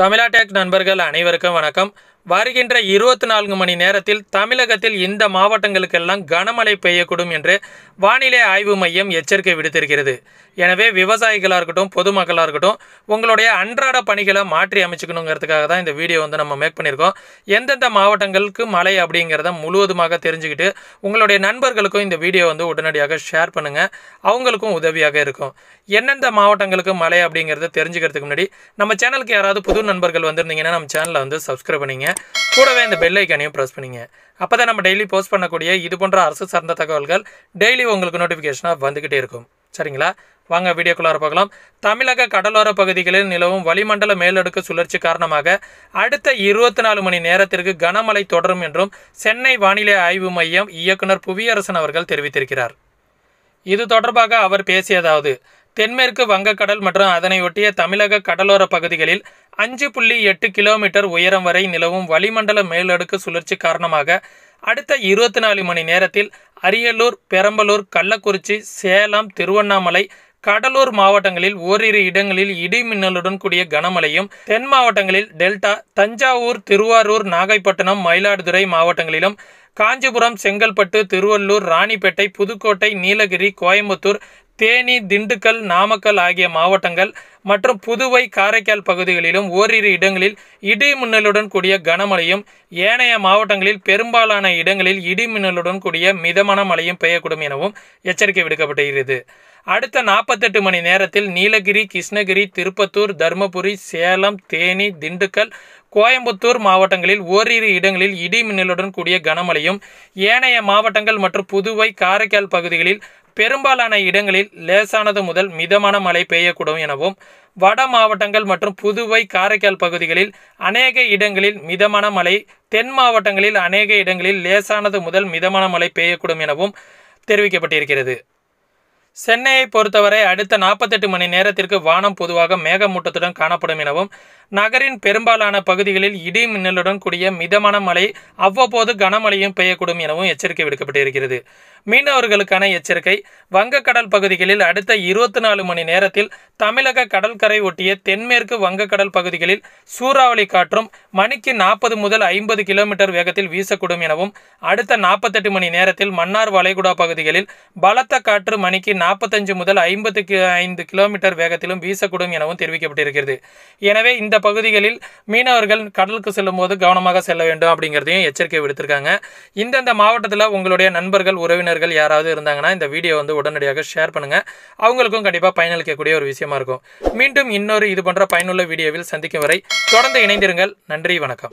தமிழா டெக் நண்பர்கள் அனைவருக்கும் வணக்கம் வருகின்ற இருபத்தி நான்கு மணி நேரத்தில் தமிழகத்தில் இந்த மாவட்டங்களுக்கெல்லாம் கனமழை பெய்யக்கூடும் என்று வானிலை ஆய்வு மையம் எச்சரிக்கை விடுத்திருக்கிறது எனவே விவசாயிகளாக இருக்கட்டும் பொதுமக்களாக இருக்கட்டும் உங்களுடைய அன்றாட பணிகளை மாற்றி அமைச்சுக்கணுங்கிறதுக்காக தான் இந்த வீடியோ வந்து நம்ம மேக் பண்ணியிருக்கோம் எந்தெந்த மாவட்டங்களுக்கு மழை அப்படிங்கிறத முழுவதுமாக தெரிஞ்சுக்கிட்டு உங்களுடைய நண்பர்களுக்கும் இந்த வீடியோ வந்து உடனடியாக ஷேர் பண்ணுங்கள் அவங்களுக்கும் உதவியாக இருக்கும் எந்தெந்த மாவட்டங்களுக்கு மழை அப்படிங்கிறத தெரிஞ்சுக்கிறதுக்கு முன்னாடி நம்ம சேனலுக்கு யாராவது புது நண்பர்கள் வந்திருந்தீங்கன்னா நம்ம சேனலை வந்து சப்ஸ்கிரைப் பண்ணிங்க கூடவே இந்த பெல் ஐக்கானையும் ப்ரெஸ் பண்ணிங்க அப்போ தான் நம்ம டெய்லி போஸ்ட் பண்ணக்கூடிய இது போன்ற அரசு சார்ந்த தகவல்கள் டெய்லி உங்களுக்கு நோட்டிஃபிகேஷனாக வந்துக்கிட்டே இருக்கும் சரிங்களா வாங்க வீடியோக்குள்ளார பார்க்கலாம் தமிழக கடலோர பகுதிகளில் நிலவும் வளிமண்டல மேலடுக்கு சுழற்சி காரணமாக அடுத்த இருபத்தி நாலு மணி நேரத்திற்கு கனமழை தொடரும் என்றும் சென்னை வானிலை ஆய்வு மையம் இயக்குனர் புவியரசன் அவர்கள் தெரிவித்திருக்கிறார் இது தொடர்பாக அவர் பேசியதாவது தென்மேற்கு வங்கக்கடல் மற்றும் அதனையொட்டிய தமிழக கடலோர பகுதிகளில் அஞ்சு புள்ளி எட்டு கிலோமீட்டர் உயரம் வரை நிலவும் வளிமண்டல மேலடுக்கு சுழற்சி காரணமாக அடுத்த இருபத்தி நாலு மணி நேரத்தில் அரியலூர் பெரம்பலூர் கள்ளக்குறிச்சி சேலம் திருவண்ணாமலை கடலூர் மாவட்டங்களில் ஓரிரு இடங்களில் இடி மின்னலுடன் கூடிய கனமழையும் தென் மாவட்டங்களில் டெல்டா தஞ்சாவூர் திருவாரூர் நாகைப்பட்டினம் மயிலாடுதுறை மாவட்டங்களிலும் காஞ்சிபுரம் செங்கல்பட்டு திருவள்ளூர் ராணிப்பேட்டை புதுக்கோட்டை நீலகிரி கோயம்புத்தூர் தேனி திண்டுக்கல் நாமக்கல் ஆகிய மாவட்டங்கள் மற்றும் புதுவை காரைக்கால் பகுதிகளிலும் ஓரிரு இடங்களில் இடி மின்னலுடன் கூடிய கனமழையும் ஏனைய மாவட்டங்களில் பெரும்பாலான இடங்களில் இடி மின்னலுடன் கூடிய மிதமான மழையும் பெய்யக்கூடும் எனவும் எச்சரிக்கை விடுக்கப்பட்டிருக்கிறது அடுத்த நாற்பத்தெட்டு மணி நேரத்தில் நீலகிரி கிருஷ்ணகிரி திருப்பத்தூர் தருமபுரி சேலம் தேனி திண்டுக்கல் கோயம்புத்தூர் மாவட்டங்களில் ஓரிரு இடங்களில் இடி மின்னலுடன் கூடிய கனமழையும் ஏனைய மாவட்டங்கள் மற்றும் புதுவை காரைக்கால் பகுதிகளில் பெரும்பாலான இடங்களில் லேசானது முதல் மிதமான மழை பெய்யக்கூடும் எனவும் வட மாவட்டங்கள் மற்றும் புதுவை காரைக்கால் பகுதிகளில் அநேக இடங்களில் மிதமான மழை தென் மாவட்டங்களில் அநேக இடங்களில் லேசானது முதல் மிதமான மழை பெய்யக்கூடும் எனவும் தெரிவிக்கப்பட்டிருக்கிறது சென்னையை பொறுத்தவரை அடுத்த நாற்பத்தெட்டு மணி நேரத்திற்கு வானம் பொதுவாக மேகமூட்டத்துடன் காணப்படும் எனவும் நகரின் பெரும்பாலான பகுதிகளில் இடி மின்னலுடன் கூடிய மிதமான மழை அவ்வப்போது கனமழையும் பெய்யக்கூடும் எனவும் எச்சரிக்கை விடுக்கப்பட்டிருக்கிறது மீனவர்களுக்கான எச்சரிக்கை வங்கக்கடல் பகுதிகளில் அடுத்த இருபத்தி நாலு மணி நேரத்தில் தமிழக கடற்கரை ஒட்டிய தென்மேற்கு வங்கக்கடல் பகுதிகளில் சூறாவளி காற்றும் மணிக்கு நாற்பது முதல் ஐம்பது கிலோமீட்டர் வேகத்தில் வீசக்கூடும் எனவும் அடுத்த நாற்பத்தெட்டு மணி நேரத்தில் மன்னார் வளைகுடா பகுதிகளில் பலத்த காற்று மணிக்கு நாற்பத்தஞ்சு முதல் ஐம்பது ஐந்து கிலோமீட்டர் வேகத்திலும் வீசக்கூடும் எனவும் தெரிவிக்கப்பட்டிருக்கிறது எனவே இந்த பகுதிகளில் மீனவர்கள் கடலுக்கு செல்லும் போது கவனமாக செல்ல வேண்டும் அப்படிங்கிறதையும் எச்சரிக்கை விடுத்திருக்காங்க இந்தந்த மாவட்டத்தில் உங்களுடைய நண்பர்கள் உறவினர்கள் யாராவது இருந்தாங்கன்னா இந்த வீடியோ வந்து உடனடியாக ஷேர் பண்ணுங்கள் அவங்களுக்கும் கண்டிப்பாக பயனளிக்கக்கூடிய ஒரு விஷயம் முக்கியமாக இருக்கும் மீண்டும் இன்னொரு இது போன்ற பயனுள்ள வீடியோவில் சந்திக்கும் வரை தொடர்ந்து இணைந்திருங்கள் நன்றி வணக்கம்